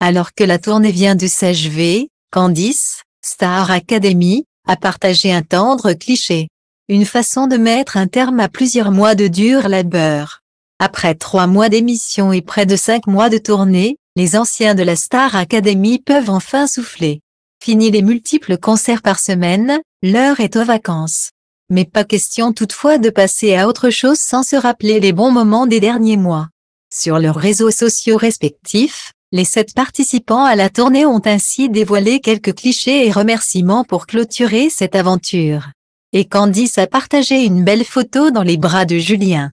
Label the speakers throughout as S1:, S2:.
S1: Alors que la tournée vient de s'achever, Candice, Star Academy, a partagé un tendre cliché. Une façon de mettre un terme à plusieurs mois de dur labeur. Après trois mois d'émission et près de cinq mois de tournée, les anciens de la Star Academy peuvent enfin souffler. Fini les multiples concerts par semaine, l'heure est aux vacances. Mais pas question toutefois de passer à autre chose sans se rappeler les bons moments des derniers mois. Sur leurs réseaux sociaux respectifs, les sept participants à la tournée ont ainsi dévoilé quelques clichés et remerciements pour clôturer cette aventure. Et Candice a partagé une belle photo dans les bras de Julien.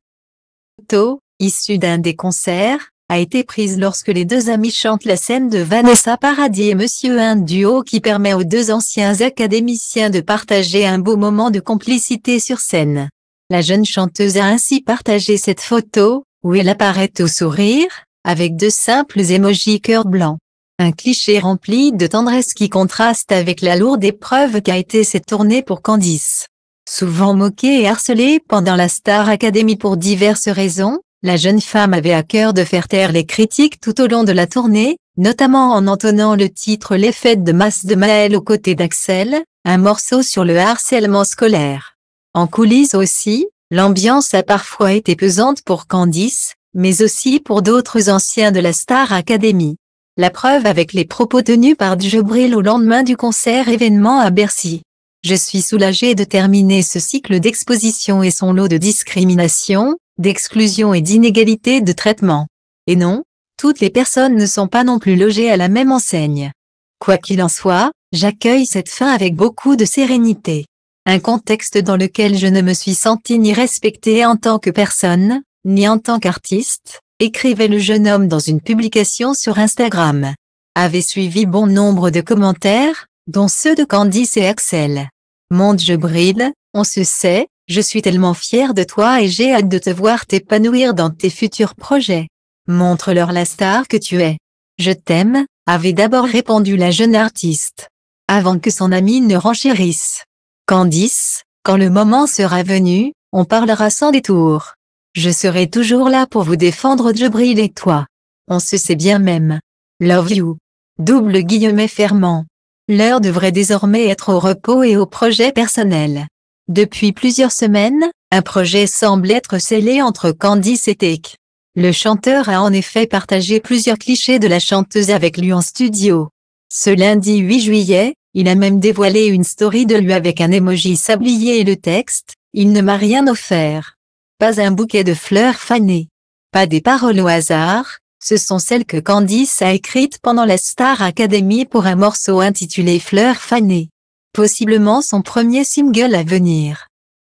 S1: Photo, issue d'un des concerts, a été prise lorsque les deux amis chantent la scène de Vanessa Paradis et Monsieur Un duo qui permet aux deux anciens académiciens de partager un beau moment de complicité sur scène. La jeune chanteuse a ainsi partagé cette photo, où elle apparaît au sourire, avec de simples émojis cœur blanc. Un cliché rempli de tendresse qui contraste avec la lourde épreuve qu'a été cette tournée pour Candice. Souvent moquée et harcelée pendant la Star Academy pour diverses raisons, la jeune femme avait à cœur de faire taire les critiques tout au long de la tournée, notamment en entonnant le titre Les fêtes de masse de Maël aux côtés d'Axel, un morceau sur le harcèlement scolaire. En coulisses aussi, l'ambiance a parfois été pesante pour Candice, mais aussi pour d'autres anciens de la Star Academy. La preuve avec les propos tenus par Djibril au lendemain du concert événement à Bercy. Je suis soulagé de terminer ce cycle d'exposition et son lot de discrimination, d'exclusion et d'inégalité de traitement. Et non, toutes les personnes ne sont pas non plus logées à la même enseigne. Quoi qu'il en soit, j'accueille cette fin avec beaucoup de sérénité. Un contexte dans lequel je ne me suis senti ni respecté en tant que personne, ni en tant qu'artiste, écrivait le jeune homme dans une publication sur Instagram. Avait suivi bon nombre de commentaires, dont ceux de Candice et Axel. Monde je bride, on se sait, je suis tellement fier de toi et j'ai hâte de te voir t'épanouir dans tes futurs projets. Montre-leur la star que tu es. Je t'aime, avait d'abord répondu la jeune artiste. Avant que son ami ne renchérisse. Candice, quand le moment sera venu, on parlera sans détour. Je serai toujours là pour vous défendre brille et toi. On se sait bien même. Love you. Double guillemet fermant. L'heure devrait désormais être au repos et au projet personnel. Depuis plusieurs semaines, un projet semble être scellé entre Candice et Take. Le chanteur a en effet partagé plusieurs clichés de la chanteuse avec lui en studio. Ce lundi 8 juillet, il a même dévoilé une story de lui avec un emoji sablier et le texte « Il ne m'a rien offert » pas un bouquet de fleurs fanées. Pas des paroles au hasard, ce sont celles que Candice a écrites pendant la Star Academy pour un morceau intitulé Fleurs fanées. Possiblement son premier single à venir.